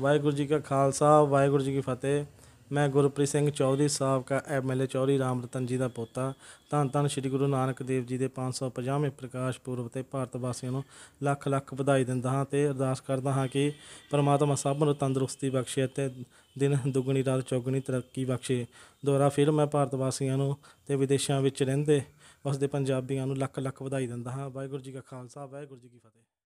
ਵਾਹਿਗੁਰੂ ਜੀ ਕਾ ਖਾਲਸਾ ਵਾਹਿਗੁਰੂ ਜੀ ਕੀ ਫਤਿਹ ਮੈਂ ਗੁਰਪ੍ਰੀਤ ਸਿੰਘ ਚੌਧਰੀ ਸਾਹਿਬ ਦਾ ਐਮਐਲਏ ਚੌਧਰੀ ਰਾਮ ਰਤਨ ਜੀ ਦਾ ਪੋਤਾ ਧੰਨ ਧੰਨ ਸ੍ਰੀ ਗੁਰੂ ਨਾਨਕ ਦੇਵ ਜੀ ਦੇ 550ਵੇਂ ਪ੍ਰਕਾਸ਼ ਪੁਰਬ ਤੇ ਭਾਰਤ ਵਾਸੀਆਂ ਨੂੰ ਲੱਖ ਲੱਖ ਵਧਾਈ ਦਿੰਦਾ ਹਾਂ ਤੇ ਅਰਦਾਸ ਕਰਦਾ ਹਾਂ ਕਿ ਪ੍ਰਮਾਤਮਾ ਸਭ ਨੂੰ ਤੰਦਰੁਸਤੀ ਬਖਸ਼ੇ ਤੇ ਦਿਨ ਦੁੱਗਣੀ ਰਾਤ ਚੌਗਣੀ ਤਰੱਕੀ ਬਖਸ਼ੇ ਦੁਆਰਾ ਫਿਰ ਮੈਂ ਭਾਰਤ ਵਾਸੀਆਂ ਨੂੰ ਤੇ ਵਿਦੇਸ਼ਾਂ ਵਿੱਚ ਰਹਿੰਦੇ ਦੇ ਪੰਜਾਬੀਆਂ ਨੂੰ ਲੱਖ ਲੱਖ ਵਧਾਈ ਦਿੰਦਾ ਹਾਂ ਵਾਹਿਗੁਰੂ ਜੀ ਕਾ ਖਾਲਸਾ ਵਾਹਿਗੁਰੂ ਜੀ ਕੀ ਫਤਿਹ